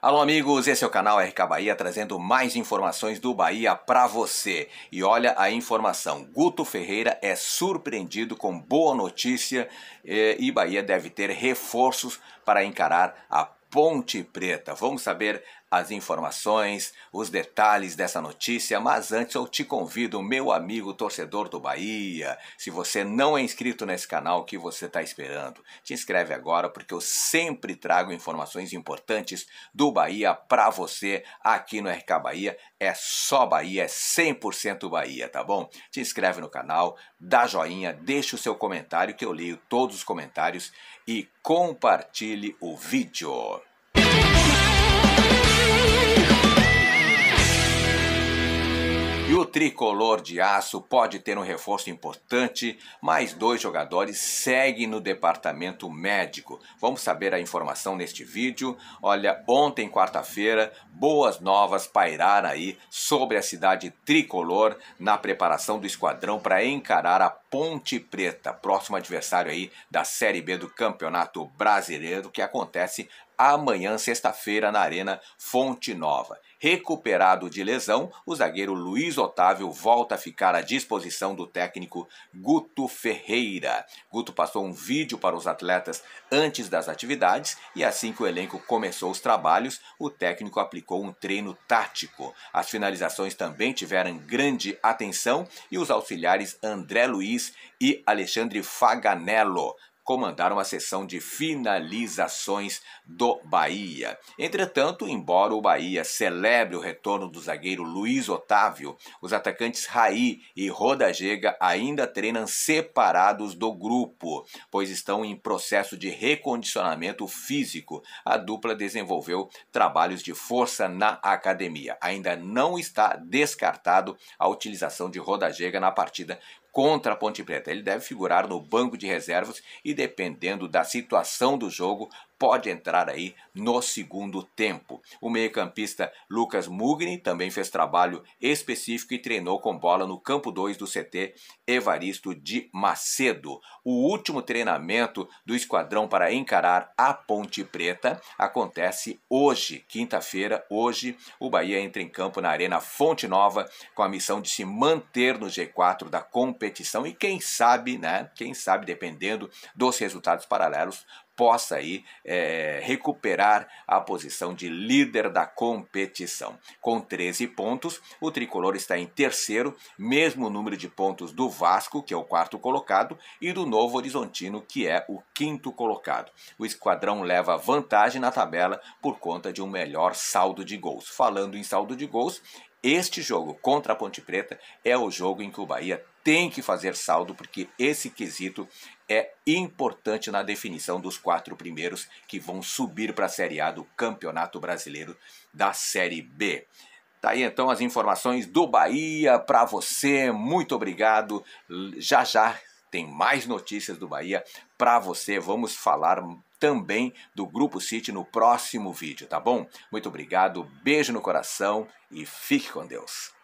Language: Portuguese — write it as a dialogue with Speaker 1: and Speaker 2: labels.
Speaker 1: Alô amigos, esse é o canal RK Bahia trazendo mais informações do Bahia para você. E olha a informação, Guto Ferreira é surpreendido com boa notícia eh, e Bahia deve ter reforços para encarar a Ponte Preta. Vamos saber as informações, os detalhes dessa notícia, mas antes eu te convido, meu amigo torcedor do Bahia, se você não é inscrito nesse canal, o que você está esperando? Te inscreve agora porque eu sempre trago informações importantes do Bahia para você aqui no RK Bahia. É só Bahia, é 100% Bahia, tá bom? Te inscreve no canal, dá joinha, deixa o seu comentário que eu leio todos os comentários e compartilhe o vídeo. E o tricolor de aço pode ter um reforço importante, mas dois jogadores seguem no departamento médico. Vamos saber a informação neste vídeo. Olha, ontem, quarta-feira, boas novas pairaram aí sobre a cidade tricolor na preparação do esquadrão para encarar a Ponte Preta, próximo adversário aí da Série B do Campeonato Brasileiro, que acontece amanhã, sexta-feira, na Arena Fonte Nova. Recuperado de lesão, o zagueiro Luiz Otávio volta a ficar à disposição do técnico Guto Ferreira. Guto passou um vídeo para os atletas antes das atividades e assim que o elenco começou os trabalhos, o técnico aplicou um treino tático. As finalizações também tiveram grande atenção e os auxiliares André Luiz e Alexandre Faganello comandaram a sessão de finalizações do Bahia. Entretanto, embora o Bahia celebre o retorno do zagueiro Luiz Otávio, os atacantes Raí e Jega ainda treinam separados do grupo, pois estão em processo de recondicionamento físico. A dupla desenvolveu trabalhos de força na academia. Ainda não está descartado a utilização de Jega na partida contra a Ponte Preta. Ele deve figurar no banco de reservas e, dependendo da situação do jogo, pode entrar aí no segundo tempo. O meio-campista Lucas Mugni também fez trabalho específico e treinou com bola no campo 2 do CT Evaristo de Macedo. O último treinamento do esquadrão para encarar a Ponte Preta acontece hoje, quinta-feira. Hoje, o Bahia entra em campo na Arena Fonte Nova com a missão de se manter no G4 da competição e quem sabe, né? Quem sabe, dependendo dos resultados paralelos, possa aí é, recuperar a posição de líder da competição. Com 13 pontos, o tricolor está em terceiro, mesmo número de pontos do Vasco, que é o quarto colocado, e do Novo Horizontino, que é o quinto colocado. O esquadrão leva vantagem na tabela por conta de um melhor saldo de gols. Falando em saldo de gols, este jogo contra a Ponte Preta é o jogo em que o Bahia tem que fazer saldo, porque esse quesito é importante na definição dos quatro primeiros que vão subir para a Série A do Campeonato Brasileiro da Série B. Tá aí então as informações do Bahia para você. Muito obrigado. Já já tem mais notícias do Bahia para você. Vamos falar também do Grupo City no próximo vídeo, tá bom? Muito obrigado, beijo no coração e fique com Deus.